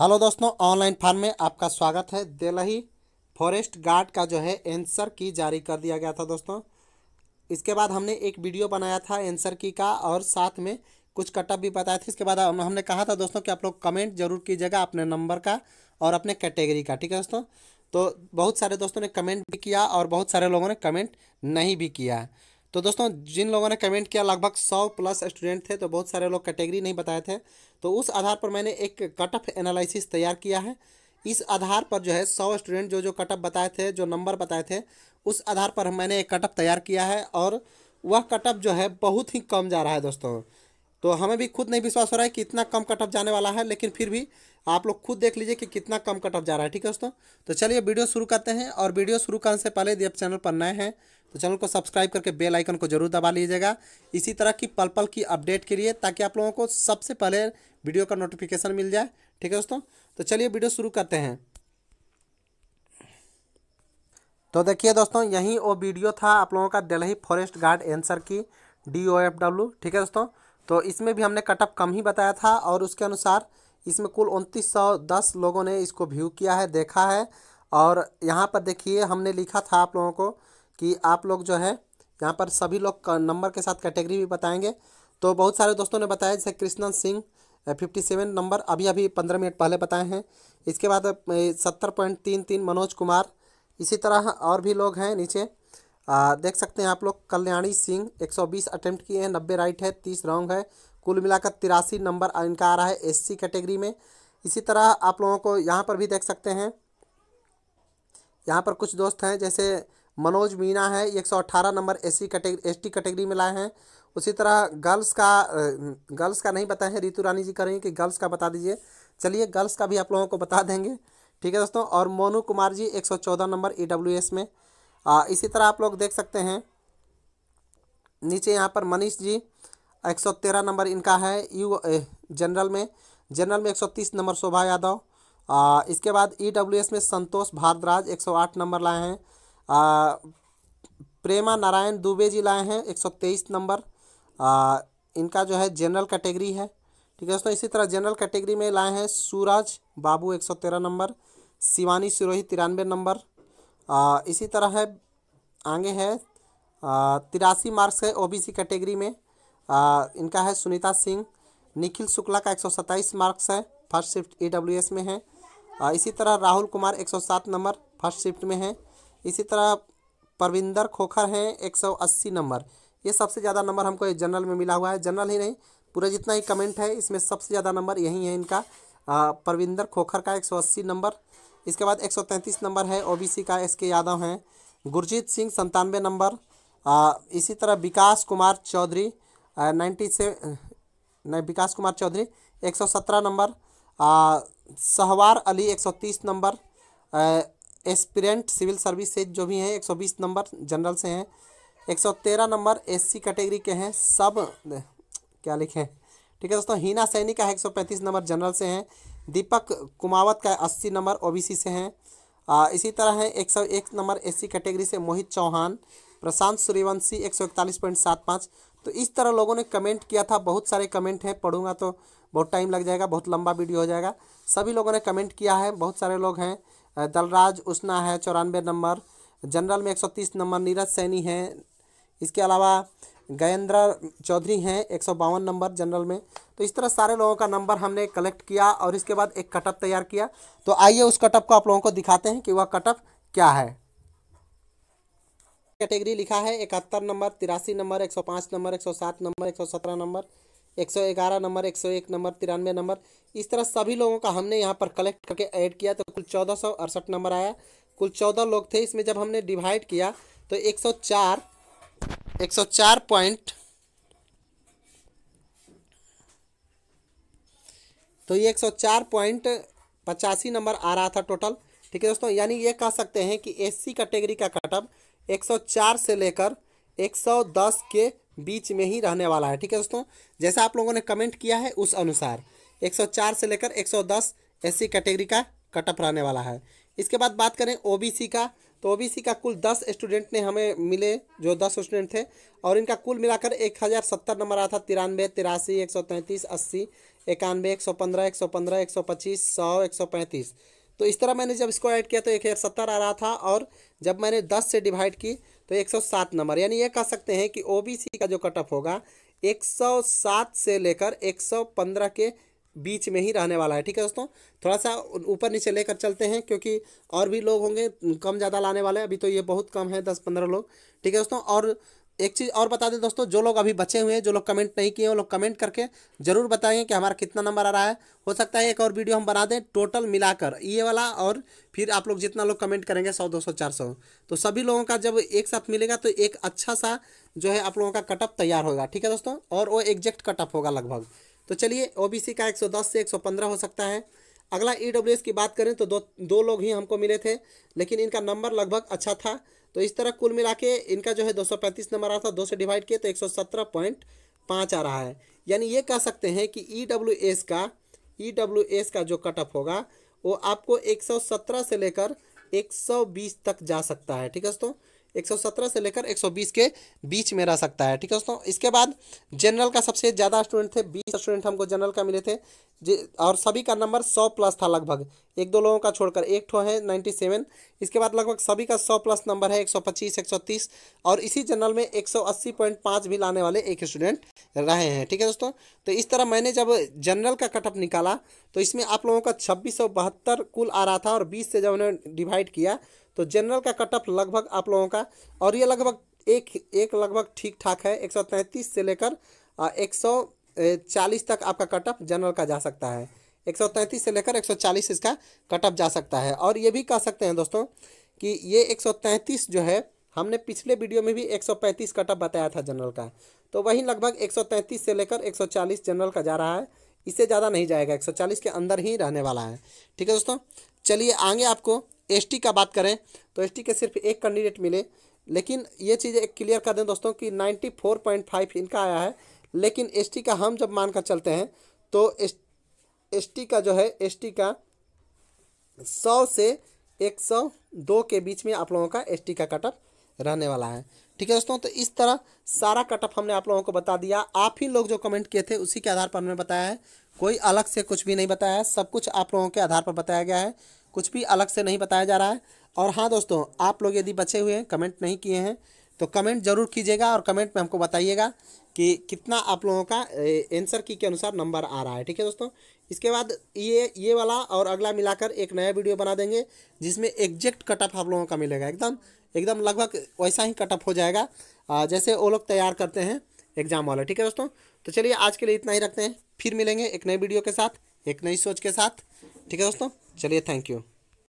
hello दोस्तों online form में आपका स्वागत है दिल्ली फॉरेस्ट गार्ड का जो है एंसर की जारी कर दिया गया था दोस्तों इसके बाद हमने एक वीडियो बनाया था एंसर की का और साथ में कुछ कटअप भी बताया था इसके बाद हमने कहा था दोस्तों कि आप लोग कमेंट जरूर कीजिएगा अपने नंबर का और अपने कैटेगरी का ठीक है दोस्तों तो बहुत सारे दोस्तों ने कमेंट भी किया और बहुत सारे लोगों ने कमेंट नहीं भी किया तो दोस्तों जिन लोगों ने कमेंट किया लगभग सौ प्लस स्टूडेंट थे तो बहुत सारे लोग कैटेगरी नहीं बताए थे तो उस आधार पर मैंने एक कट ऑफ एनालिसिस तैयार किया है इस आधार पर जो है सौ स्टूडेंट जो जो कट ऑफ बताए थे जो नंबर बताए थे उस आधार पर मैंने एक कट ऑफ तैयार किया है और वह कट ऑफ जो है बहुत ही कम जा रहा है दोस्तों तो हमें भी खुद नहीं विश्वास हो रहा है कि इतना कम कटअप जाने वाला है लेकिन फिर भी आप लोग खुद देख लीजिए कि कितना कम कटअप जा रहा है ठीक है दोस्तों तो चलिए वीडियो शुरू करते हैं और वीडियो शुरू करने से पहले यदि आप चैनल पर नए हैं तो चैनल को सब्सक्राइब करके बेल आइकन को जरूर दबा लीजिएगा इसी तरह की पल पल की अपडेट के लिए ताकि आप लोगों को सबसे पहले वीडियो का नोटिफिकेशन मिल जाए ठीक है दोस्तों तो चलिए वीडियो शुरू करते हैं तो देखिए दोस्तों यही वो वीडियो था आप लोगों का Delhi forest guard answer key D O F W ठीक है दोस्तों तो इसमें भी हमने कटअप कम ही बताया था और उसके अनुसार इसमें कुल उनतीस सौ दस लोगों ने इसको व्यू किया है देखा है और यहाँ पर देखिए हमने लिखा था आप लोगों को कि आप लोग जो है यहाँ पर सभी लोग नंबर के साथ कैटेगरी भी बताएंगे तो बहुत सारे दोस्तों ने बताया जैसे Krishnan Singh fifty seven number अभी अभी पंद्रह मिनट पहले बताए हैं इसके बाद सत्तर पॉइंट तीन तीन मनोज कुमार इसी तरह और भी लोग हैं नीचे आ, देख सकते हैं आप लोग कल्याणी सिंह 120 अटेम्प्ट किए हैं नब्बे राइट है तीस रॉन्ग है कुल मिलाकर तिरासी नंबर इनका आ रहा है एससी कैटेगरी में इसी तरह आप लोगों को यहाँ पर भी देख सकते हैं यहाँ पर कुछ दोस्त हैं जैसे मनोज मीणा है एक सौ अट्ठारह number S C category S T category में लाए हैं उसी तरह गर्ल्स का गर्ल्स का नहीं बताए हैं ऋतु रानी जी करेंगे कि गर्ल्स का बता दीजिए चलिए गर्ल्स का भी आप लोगों को बता देंगे ठीक है दोस्तों और Monu Kumar ji 114 number E e में आ, इसी तरह आप लोग देख सकते हैं नीचे यहाँ पर मनीष जी 113 नंबर इनका है यू जनरल में जनरल में 130 नंबर शोभा यादव इसके बाद ई e में संतोष भारद्राज 108 नंबर लाए हैं प्रेमा नारायण दुबे जी लाए हैं 123 नंबर आ, इनका जो है जनरल कैटेगरी है ठीक है दोस्तों इसी तरह जनरल कैटेगरी में लाए हैं सूरज बाबू 113 नंबर शिवानी सिरोही तिरानवे नंबर इसी तरह है आगे है तिरासी मार्क्स है ओबीसी कैटेगरी में आ, इनका है सुनीता सिंह निखिल शुक्ला का एक मार्क्स है फर्स्ट शिफ्ट ई में है आ, इसी तरह राहुल कुमार सात नंबर फर्स्ट शिफ्ट में है इसी तरह परविंदर खोखर हैं 180 नंबर ये सबसे ज़्यादा नंबर हमको जनरल में मिला हुआ है जनरल ही नहीं पूरा जितना ही कमेंट है इसमें सबसे ज़्यादा नंबर यही है इनका परविंदर खोखर का 180 नंबर इसके बाद एक नंबर है ओ का एस के यादव हैं गुरजीत सिंह संतानवे नंबर आ, इसी तरह विकास कुमार चौधरी नाइन्टी से नहीं Vikas Kumar Chaudhary 117 number Sahwar Ali 130 number aspirant civil service से जो भी हैं 120 नंबर जनरल से हैं 113 नंबर एससी कैटेगरी के हैं सब क्या लिखे ठीक है दोस्तों हीना सैनी का है पैंतीस नंबर जनरल से हैं दीपक कुमावत का अस्सी नंबर ओ से हैं इसी तरह है एक सौ एक नंबर एससी कैटेगरी से मोहित चौहान प्रशांत सूर्यवंशी एक सौ इकतालीस पॉइंट सात पाँच तो इस तरह लोगों ने कमेंट किया था बहुत सारे कमेंट हैं पढ़ूंगा तो बहुत टाइम लग जाएगा बहुत लंबा वीडियो हो जाएगा सभी लोगों ने कमेंट किया है बहुत सारे लोग हैं दलराज उष्णा है चौरानवे नंबर जनरल में एक सौ तीस नंबर नीरज सैनी है इसके अलावा गयेंद्र चौधरी हैं एक नंबर जनरल में तो इस तरह सारे लोगों का नंबर हमने कलेक्ट किया और इसके बाद एक कटअप तैयार किया तो आइए उस कटअप को आप लोगों को दिखाते हैं कि वह कटअप क्या है कैटेगरी लिखा है इकहत्तर नंबर तिरासी नंबर एक सौ नंबर एक सौ सात नंबर एक सौ सत्रह नंबर एक सौ ग्यारह नंबर एक सौ एक नंबर तिरानवे नंबर इस तरह सभी लोगों का हमने यहाँ पर कलेक्ट करके ऐड किया तो कुल चौदह सौ अड़सठ नंबर आया कुल चौदह लोग थे इसमें जब हमने डिवाइड किया तो एक सौ चार पॉइंट तो ये एक सौ चार पॉइंट पचासी नंबर आ रहा था टोटल ठीक है दोस्तों यानी ये कह सकते हैं कि एससी कैटेगरी का कटअप 104 से लेकर 110 के बीच में ही रहने वाला है ठीक है दोस्तों जैसा आप लोगों ने कमेंट किया है उस अनुसार 104 से लेकर 110 एससी कैटेगरी का कटअप रहने वाला है इसके बाद बात करें ओबीसी का तो ओ का कुल दस स्टूडेंट ने हमें मिले जो दस स्टूडेंट थे और इनका कुल मिलाकर एक हज़ार सत्तर नंबर आया था तिरानवे तिरासी एक सौ तैंतीस अस्सी इक्यानवे एक सौ पंद्रह एक सौ पंद्रह एक सौ पच्चीस सौ एक सौ पैंतीस तो इस तरह मैंने जब इसको ऐड किया तो एक हज़ार सत्तर आ रहा था और जब मैंने दस से डिवाइड की तो एक सौ सात नंबर यानी ये कह सकते हैं कि ओ का जो कटअप होगा एक सौ सात से लेकर एक सौ पंद्रह के बीच में ही रहने वाला है ठीक है दोस्तों थोड़ा सा ऊपर नीचे लेकर चलते हैं क्योंकि और भी लोग होंगे कम ज़्यादा लाने वाले अभी तो ये बहुत कम है दस पंद्रह लोग ठीक है दोस्तों और एक चीज़ और बता दें दोस्तों जो लोग अभी बचे हुए हैं जो लोग कमेंट नहीं किए हैं वो लोग कमेंट करके ज़रूर बताएं कि हमारा कितना नंबर आ रहा है हो सकता है एक और वीडियो हम बना दें टोटल मिलाकर ये वाला और फिर आप लोग जितना लोग कमेंट करेंगे सौ दो सौ चार सौ तो सभी लोगों का जब एक साथ मिलेगा तो एक अच्छा सा जो है आप लोगों का कटअप तैयार होगा ठीक है दोस्तों और वो एग्जैक्ट कटअप होगा लगभग तो चलिए ओबीसी का 110 से 115 हो सकता है अगला ई e की बात करें तो दो दो लोग ही हमको मिले थे लेकिन इनका नंबर लगभग अच्छा था तो इस तरह कुल मिला के इनका जो है 235 नंबर आ रहा था दो से डिवाइड किए तो पाँच आ रहा है यानी ये कह सकते हैं कि ई e का ई e का जो कटअप होगा वो आपको 117 से लेकर 120 तक जा सकता है ठीक है दोस्तों 117 से लेकर 120 के बीच में रह सकता है ठीक है दोस्तों इसके बाद जनरल का सबसे ज़्यादा स्टूडेंट थे 20 स्टूडेंट हमको जनरल का मिले थे और सभी का नंबर 100 प्लस था लगभग एक दो लोगों का छोड़कर एक ठो है 97 इसके बाद लगभग सभी का 100 प्लस नंबर है 125 130 और इसी जनरल में 180.5 भी लाने वाले एक स्टूडेंट रहे हैं ठीक है दोस्तों तो इस तरह मैंने जब जनरल का कटअप निकाला तो इसमें आप लोगों का छब्बीस कुल आ रहा था और बीस से जब उन्होंने डिवाइड किया तो जनरल का कटअप लगभग आप लोगों का और ये लगभग एक एक लगभग ठीक ठाक है एक सौ तैंतीस से लेकर एक सौ चालीस तक आपका कटअप जनरल का जा सकता है एक सौ तैंतीस से लेकर एक सौ चालीस इसका कटअप जा सकता है और ये भी कह सकते हैं दोस्तों कि ये एक सौ तैंतीस जो है हमने पिछले वीडियो में भी एक सौ पैंतीस कटअप बताया था जनरल का तो वही लगभग एक सौ तैंतीस से लेकर एक सौ चालीस जनरल का जा रहा है इससे ज़्यादा नहीं जाएगा एक सौ चालीस के अंदर ही रहने वाला है ठीक है दोस्तों चलिए आगे आपको एसटी का बात करें तो एसटी के सिर्फ एक कैंडिडेट मिले लेकिन ये चीज़ एक क्लियर कर दें दोस्तों कि 94.5 इनका आया है लेकिन एसटी का हम जब मान कर चलते हैं तो एस टी का जो है टी का सौ से एक सौ दो के बीच में आप लोगों का टी का कटअप रहने वाला है ठीक है दोस्तों तो इस तरह सारा कटअप हमने आप लोगों को बता दिया आप ही लोग जो कमेंट किए थे उसी के आधार पर हमने बताया है कोई अलग से कुछ भी नहीं बताया है सब कुछ आप लोगों के आधार पर बताया गया है कुछ भी अलग से नहीं बताया जा रहा है और हाँ दोस्तों आप लोग यदि बचे हुए हैं कमेंट नहीं किए हैं तो कमेंट ज़रूर कीजिएगा और कमेंट में हमको बताइएगा कि कितना आप लोगों का आंसर की के अनुसार नंबर आ रहा है ठीक है दोस्तों इसके बाद ये ये वाला और अगला मिलाकर एक नया वीडियो बना देंगे जिसमें एग्जैक्ट कटअप आप लोगों का मिलेगा एकदम एकदम लगभग वैसा ही कटअप हो जाएगा जैसे वो लोग तैयार करते हैं एग्जाम वाला ठीक है दोस्तों तो चलिए आज के लिए इतना ही रखते हैं फिर मिलेंगे एक नए वीडियो के साथ एक नई सोच के साथ ठीक है दोस्तों चलिए थैंक यू